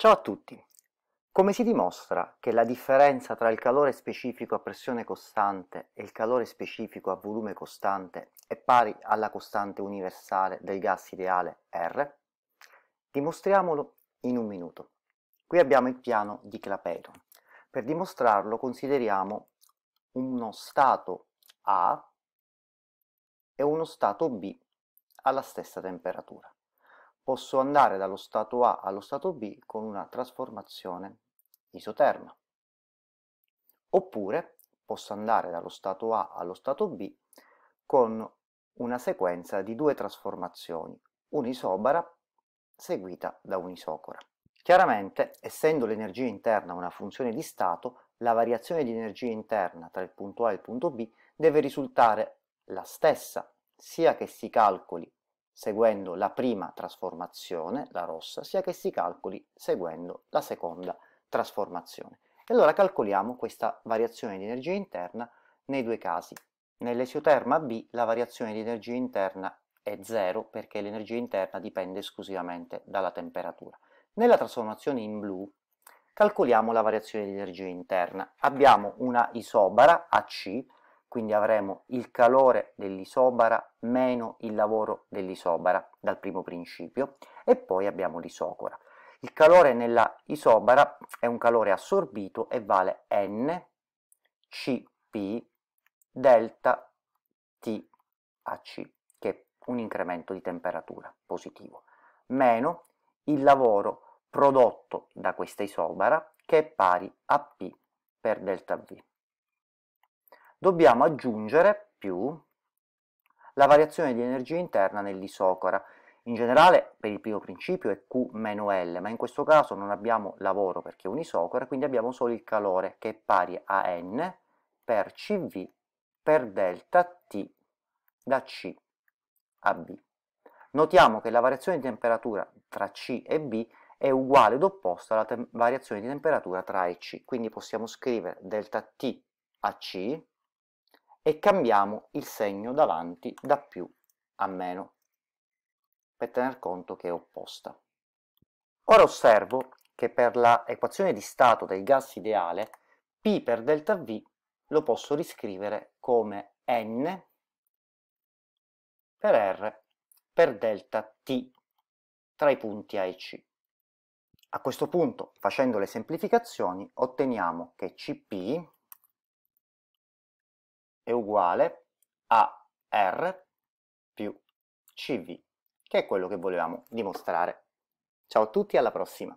Ciao a tutti! Come si dimostra che la differenza tra il calore specifico a pressione costante e il calore specifico a volume costante è pari alla costante universale del gas ideale R? Dimostriamolo in un minuto. Qui abbiamo il piano di Clapeyron. Per dimostrarlo consideriamo uno stato A e uno stato B alla stessa temperatura posso andare dallo stato A allo stato B con una trasformazione isoterma. Oppure posso andare dallo stato A allo stato B con una sequenza di due trasformazioni, un'isobara seguita da un'isocora. Chiaramente, essendo l'energia interna una funzione di stato, la variazione di energia interna tra il punto A e il punto B deve risultare la stessa, sia che si calcoli seguendo la prima trasformazione, la rossa, sia che si calcoli seguendo la seconda trasformazione. E allora calcoliamo questa variazione di energia interna nei due casi. Nell'esioterma B la variazione di energia interna è 0 perché l'energia interna dipende esclusivamente dalla temperatura. Nella trasformazione in blu calcoliamo la variazione di energia interna. Abbiamo una isobara AC quindi avremo il calore dell'isobara meno il lavoro dell'isobara dal primo principio e poi abbiamo l'isocora. Il calore nella isobara è un calore assorbito e vale N Cp delta TAC che è un incremento di temperatura positivo meno il lavoro prodotto da questa isobara che è pari a P per delta V dobbiamo aggiungere più la variazione di energia interna nell'isocora. In generale per il primo principio è Q meno L, ma in questo caso non abbiamo lavoro perché è un'isocora, quindi abbiamo solo il calore che è pari a N per CV per delta T da C a B. Notiamo che la variazione di temperatura tra C e B è uguale ed opposta alla variazione di temperatura tra A e C, quindi possiamo scrivere delta T a C e cambiamo il segno davanti da più a meno per tener conto che è opposta. Ora osservo che per la equazione di stato del gas ideale P per delta V lo posso riscrivere come N per R per delta T tra i punti A e C. A questo punto, facendo le semplificazioni, otteniamo che Cp è uguale a R più CV, che è quello che volevamo dimostrare. Ciao a tutti, alla prossima!